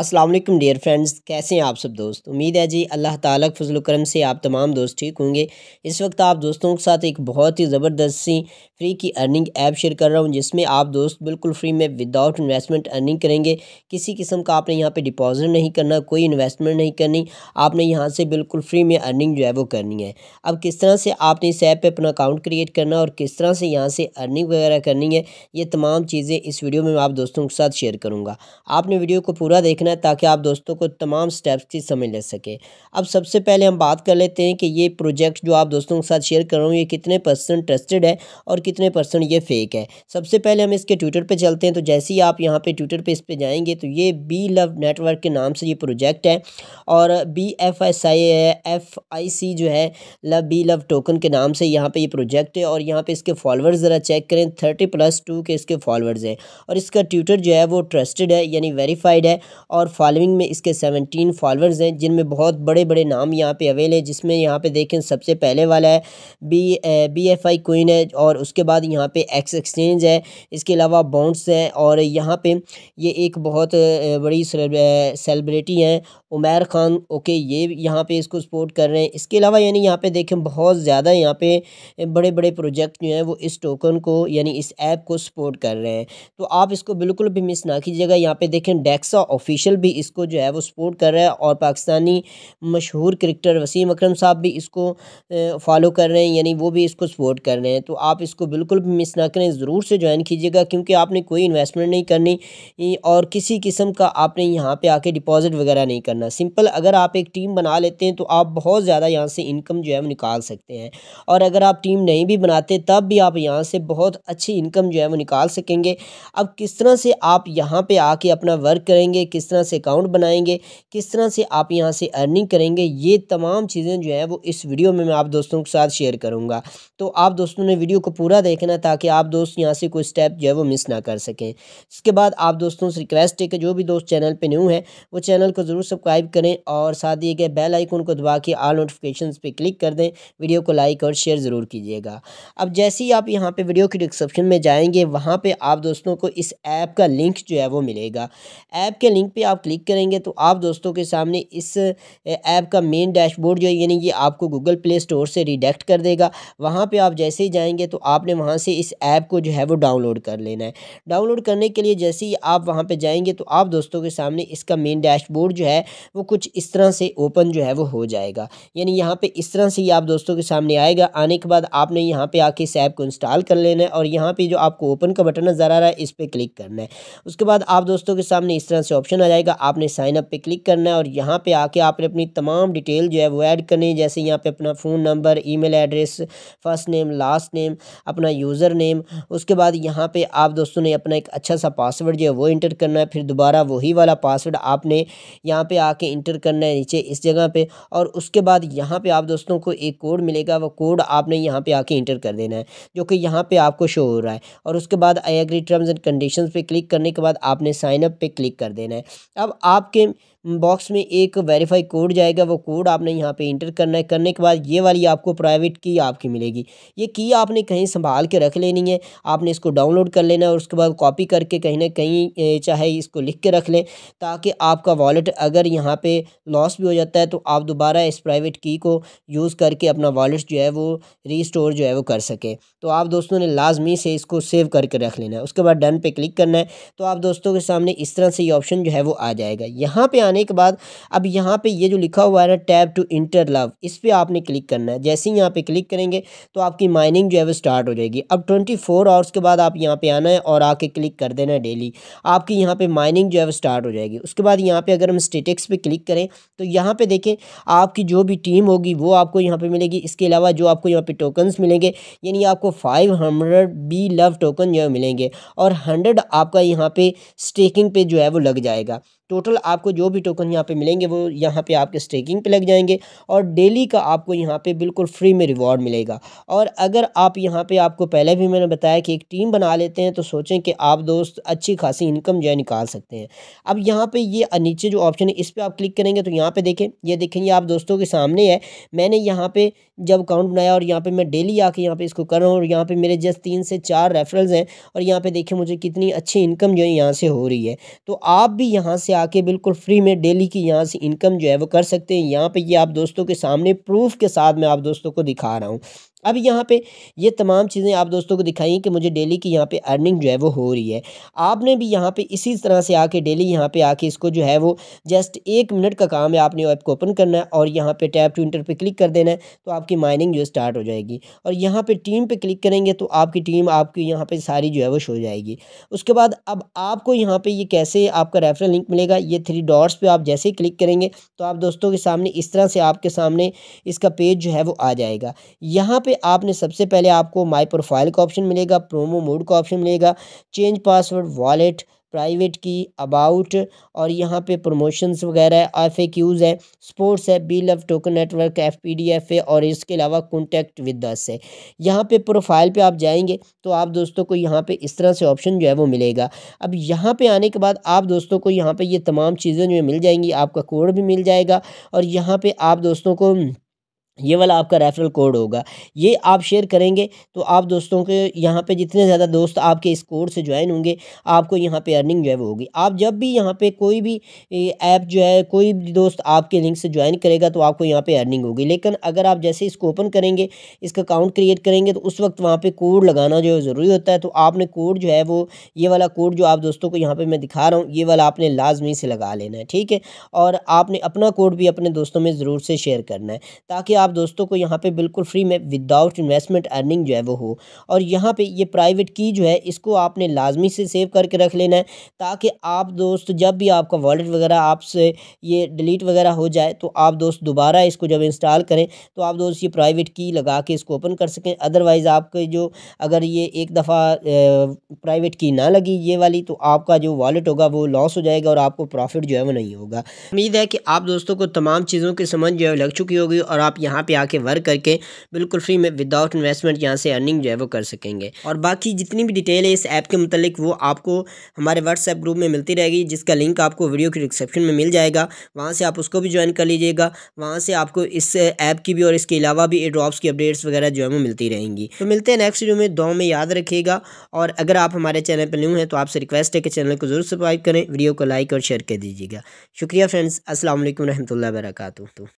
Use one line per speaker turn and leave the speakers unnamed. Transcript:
अस्सलाम वालेकुम dear friends कैसे हैं आप सब दोस्त उम्मीद है जी अल्लाह ताला के फजल करम से आप तमाम दोस्त ठीक होंगे इस वक्त आप दोस्तों के साथ एक बहुत ही ज़बरदस्त सी फ्री की अर्निंग ऐप शेयर कर रहा हूं जिसमें आप दोस्त बिल्कुल फ्री में विदाउट इन्वेस्टमेंट अर्निंग करेंगे किसी किस्म का आपने यहाँ पर डिपॉजिट नहीं करना कोई इन्वेस्टमेंट नहीं करनी आपने यहाँ से बिल्कुल फ्री में अर्निंग जो है वो करनी है अब किस तरह से आपने इस ऐप पर अपना अकाउंट क्रिएट करना और किस तरह से यहाँ से अर्निंग वगैरह करनी है ये तमाम चीज़ें इस वीडियो में आप दोस्तों के साथ शेयर करूँगा आपने वीडियो को पूरा देखा देखना है ताकि आप दोस्तों को तमाम स्टेप्स की समझ ले सके अब सबसे पहले हम बात कर लेते हैं कि ये प्रोजेक्ट जो आप दोस्तों के साथ शेयर कर रहा हूँ ये कितने परसेंट ट्रस्टेड है और कितने परसेंट ये फेक है सबसे पहले हम इसके ट्विटर पर चलते हैं तो जैसे ही आप यहाँ पर ट्विटर पर इस पर जाएंगे तो ये बी लव नेटवर्क के नाम से ये प्रोजेक्ट है और B F S I F I C जो है लव बी लव टोकन के नाम से यहाँ पर ये प्रोजेक्ट है और यहाँ पर इसके फॉलोअर्स ज़रा चेक करें थर्टी प्लस टू के इसके फॉलोअर्स हैं और इसका ट्विटर जो है वो ट्रस्टेड है यानी वेरीफाइड है और फॉलोइंग में इसके सेवनटीन फॉलोअर्स हैं जिनमें बहुत बड़े बड़े नाम यहाँ पे अवेल है जिसमें यहाँ पे देखें सबसे पहले वाला है B B F I queen है और उसके बाद यहाँ पे एक्स एक्सचेंज है इसके अलावा बॉन्ड्स हैं और यहाँ पे ये एक बहुत बड़ी सेलिब्रिटी हैं उमैर ख़ान ओके ये यहाँ पे इसको सपोर्ट कर रहे हैं इसके अलावा यानी यहाँ पे देखें बहुत ज़्यादा यहाँ पे बड़े बड़े प्रोजेक्ट जो हैं वो इस टोकन को यानी इस ऐप को सपोर्ट कर रहे हैं तो आप इसको बिल्कुल भी मिस ना कीजिएगा यहाँ पे देखें डेक्सा ऑफिशियल भी इसको जो है वो सपोर्ट कर रहा है और पाकिस्तानी मशहूर क्रिकेटर वसीम अक्रम साहब भी इसको फॉलो कर रहे हैं यानी वो भी इसको सपोर्ट कर रहे हैं तो आप इसको बिल्कुल भी मिस ना करें ज़रूर से ज्वाइन कीजिएगा क्योंकि आपने कोई इन्वेस्टमेंट नहीं करनी और किसी किस्म का आपने यहाँ पर आके डिपॉज़िट वगैरह नहीं करना करना सिंपल अगर आप एक टीम बना लेते हैं तो आप बहुत ज़्यादा यहाँ से इनकम जो है वो निकाल सकते हैं और अगर आप टीम नहीं भी बनाते तब भी आप यहाँ से बहुत अच्छी इनकम जो है वो निकाल सकेंगे अब किस तरह से आप यहाँ पर आके अपना वर्क करेंगे किस तरह से अकाउंट बनाएंगे किस तरह से आप यहाँ से अर्निंग करेंगे ये तमाम चीज़ें जो हैं वो इस वीडियो में मैं आप दोस्तों के साथ शेयर करूँगा तो आप दोस्तों ने वीडियो को पूरा देखना ताकि आप दोस्त यहाँ से कोई स्टेप जो है वो मिस ना कर सकें इसके बाद आप दोस्तों से रिक्वेस्ट है कि जो भी दोस्त चैनल पर न्यू है वो चैनल को ज़रूर सब्सक्राइब सब्सक्राइब करें और साथ ही गए बेल आइकन को दबा के आल नोटिफिकेशन पर क्लिक कर दें वीडियो को लाइक और शेयर ज़रूर कीजिएगा अब जैसे ही आप यहाँ पर वीडियो के डिस्क्रिप्शन में जाएंगे वहाँ पर आप दोस्तों को इस ऐप का लिंक जो है वो मिलेगा ऐप के लिंक पर आप क्लिक करेंगे तो आप दोस्तों के सामने इस ऐप का मेन डैशबोर्ड जो है यानी कि आपको गूगल प्ले स्टोर से रिडेक्ट कर देगा वहाँ पर आप जैसे ही जाएँगे तो आपने वहाँ से इस ऐप को जो है वो डाउनलोड कर लेना है डाउनलोड करने के लिए जैसे ही आप वहाँ पर जाएंगे तो आप दोस्तों के सामने इसका मेन डैशबोर्ड जो है वो कुछ इस तरह से ओपन जो है वो हो जाएगा यानी यहाँ पे इस तरह से ही आप दोस्तों के सामने आएगा आने के बाद आपने यहाँ पे आके इस ऐप को इंस्टॉल कर लेना है और यहाँ पे जो आपको ओपन का बटन नज़र आ रहा है इस पर क्लिक करना है उसके बाद आप दोस्तों के सामने इस तरह से ऑप्शन आ जाएगा आपने साइन अप पर क्लिक करना है और यहाँ पर आके आपने अपनी तमाम डिटेल जो है वो ऐड करनी है जैसे यहाँ पर अपना phone number e address first name last name अपना यूज़र नेम उसके बाद यहाँ पे आप दोस्तों ने अपना एक अच्छा सा पासवर्ड जो है वो इंटर करना है फिर दोबारा वही वाला पासवर्ड आपने यहाँ पर आ आके इंटर करना है नीचे इस जगह पे और उसके बाद यहाँ पे आप दोस्तों को एक कोड मिलेगा वो कोड आपने यहाँ पे आके इंटर कर देना है जो कि यहाँ पे आपको शो हो रहा है और उसके बाद I agree terms and conditions पे क्लिक करने के बाद आपने साइनअप पर पे क्लिक कर देना है अब आपके बॉक्स में एक वेरीफाई कोड जाएगा वो कोड आपने यहाँ पे इंटर करना है करने के बाद ये वाली आपको प्राइवेट की आपकी मिलेगी ये की आपने कहीं संभाल के रख लेनी है आपने इसको डाउनलोड कर लेना है और उसके बाद कॉपी करके कहीं ना कहीं चाहे इसको लिख के रख लें ताकि आपका वॉलेट अगर यहाँ पर लॉस भी हो जाता है तो आप दोबारा इस प्राइवेट की को यूज़ करके अपना वॉलेट जो है वो रीस्टोर जो है वो कर सके तो आप दोस्तों ने लाजमी से इसको सेव करके रख लेना है उसके बाद डन पे क्लिक करना है तो आप दोस्तों के सामने इस तरह से ये ऑप्शन जो है वो आ जाएगा यहाँ पे जाने के बाद अब यहाँ पे ये जो लिखा हुआ है ना टैब टू इंटर लव इस पर आपने क्लिक करना है जैसे ही यहाँ पे क्लिक करेंगे तो आपकी माइनिंग जो है वो स्टार्ट हो जाएगी अब ट्वेंटी फोर आवर्स के बाद आप यहाँ पे आना है और आके क्लिक कर देना है डेली आपकी यहाँ पे माइनिंग जो है वो स्टार्ट हो जाएगी उसके बाद यहाँ पे अगर हम स्टेटिक्स पे क्लिक करें तो यहाँ पे देखें आपकी जो भी टीम होगी वो आपको यहाँ पे मिलेगी इसके अलावा जो आपको यहाँ पे टोकन्स मिलेंगे यानी आपको फाइव बी लव टोकन जो मिलेंगे और हंड्रेड आपका यहाँ पे स्टेकिंग पे जो है वो लग जाएगा टोटल आपको जो भी टोकन यहाँ पे मिलेंगे वो यहाँ पे आपके स्टेकिंग पे लग जाएंगे और डेली का आपको यहाँ पे बिल्कुल फ्री में रिवॉर्ड मिलेगा और अगर आप यहाँ पे आपको पहले भी मैंने बताया कि एक टीम बना लेते हैं तो सोचें कि आप दोस्त अच्छी खासी इनकम जो है निकाल सकते हैं अब यहाँ पर ये नीचे जो ऑप्शन है इस पर आप क्लिक करेंगे तो यहाँ पर देखें ये देखेंगे आप दोस्तों के सामने है मैंने यहाँ पर जब अकाउंट बनाया और यहाँ पर मैं डेली आके यहाँ पर इसको कर रहा हूँ और यहाँ पर मेरे जस्ट तीन से चार रेफरल्स हैं और यहाँ पर देखें मुझे कितनी अच्छी इनकम जो है यहाँ से हो रही है तो आप भी यहाँ से आके बिल्कुल फ्री में डेली की यहाँ से इनकम जो है वो कर सकते हैं यहाँ पे ये आप दोस्तों के सामने प्रूफ के साथ मैं आप दोस्तों को दिखा रहा हूँ अब यहाँ पे ये तमाम चीज़ें आप दोस्तों को दिखाई कि मुझे डेली की यहाँ पे अर्निंग जो है वो हो रही है आपने भी यहाँ पे इसी तरह से आके डेली यहाँ पे आके इसको जो है वो जस्ट एक मिनट का काम है आपने ऐप को ओपन करना है और यहाँ पे टैप टू इंटर पे क्लिक कर देना है तो आपकी माइनिंग जो है स्टार्ट हो जाएगी और यहाँ पर टीम पर क्लिक करेंगे तो आपकी टीम आपकी यहाँ पर सारी जो है वो शो जाएगी उसके बाद अब आपको यहाँ पर ये कैसे आपका रेफरल लिंक मिलेगा ये थ्री डॉट्स पर आप जैसे ही क्लिक करेंगे तो आप दोस्तों के सामने इस तरह से आपके सामने इसका पेज जो है वो आ जाएगा यहाँ पर पे आपने सबसे पहले आपको माई प्रोफाइल का ऑप्शन मिलेगा प्रोमो मोड का ऑप्शन मिलेगा चेंज पासवर्ड वॉलेट प्राइवेट की अबाउट और यहाँ पे प्रमोशंस वगैरह है एफ ए क्यूज़ है स्पोर्ट्स है B love token network F P D F है और इसके अलावा कॉन्टैक्ट विद दस है यहाँ पे प्रोफाइल पे आप जाएंगे तो आप दोस्तों को यहाँ पे इस तरह से ऑप्शन जो है वो मिलेगा अब यहाँ पे आने के बाद आप दोस्तों को यहाँ पे ये तमाम चीज़ें जो मिल जाएंगी आपका कोड भी मिल जाएगा और यहाँ पर आप दोस्तों को ये वाला आपका रेफरल कोड होगा ये आप शेयर करेंगे तो आप दोस्तों के यहाँ पे जितने ज़्यादा दोस्त आपके इस कोड से ज्वाइन होंगे आपको यहाँ पे अर्निंग जो है वो होगी आप जब भी यहाँ पे कोई भी ऐप जो है कोई भी दोस्त आपके लिंक से ज्वाइन करेगा तो आपको यहाँ पे अर्निंग होगी लेकिन अगर आप जैसे इसको ओपन करेंगे इसका अकाउंट क्रिएट करेंगे तो उस वक्त वहाँ पर कोड लगाना जो है ज़रूरी होता है तो आपने कोड जो है वो ये वाला कोड जो आप दोस्तों को यहाँ पर मैं दिखा रहा हूँ ये वाला आपने लाजमी से लगा लेना है ठीक है और आपने अपना कोड भी अपने दोस्तों में ज़रूर से शेयर करना है ताकि आप दोस्तों को यहाँ पे बिल्कुल फ्री में विदाउट इन्वेस्टमेंट अर्निंग जो है वो हो और यहाँ पे ये प्राइवेट की जो है इसको आपने लाजमी से सेव करके रख लेना है ताकि आप दोस्त जब भी आपका वॉलेट वगैरह आपसे ये डिलीट वगैरह हो जाए तो आप दोस्त दोबारा इसको जब इंस्टॉल करें तो आप दोस्त ये प्राइवेट की लगा के इसको ओपन कर सकें अदरवाइज़ आपके जो अगर ये एक दफ़ा प्राइवेट की ना लगी ये वाली तो आपका जो वॉलेट होगा वो लॉस हो जाएगा और आपको प्रॉफिट जो है वो नहीं होगा उम्मीद है कि आप दोस्तों को तमाम चीज़ों की समझ जो है लग चुकी होगी और आप यहाँ यहाँ पे आके वर्क करके बिल्कुल फ्री में विदाउट इन्वेस्टमेंट यहाँ से अर्निंग जो है वो कर सकेंगे और बाकी जितनी भी डिटेल है इस ऐप के मतलब वो आपको हमारे व्हाट्सएप ग्रुप में मिलती रहेगी जिसका लिंक आपको वीडियो के डिस्क्रिप्शन में मिल जाएगा वहाँ से आप उसको भी ज्वाइन कर लीजिएगा वहाँ से आपको इस ऐप की भी और इसके अलावा भी ड्रॉप्स की अपडेट्स वगैरह जो है वो मिलती रहेंगी तो मिलते हैं नेक्स्ट वीडियो में दो में याद रखिएगा और अगर आप हमारे चैनल पर न्यू हैं तो आपसे रिक्वेस्ट है कि चैनल को जरूर सब्सक्राइब करें वीडियो को लाइक और शेयर कर दीजिएगा शुक्रिया फ्रेंड्स असल वरहमल वर्का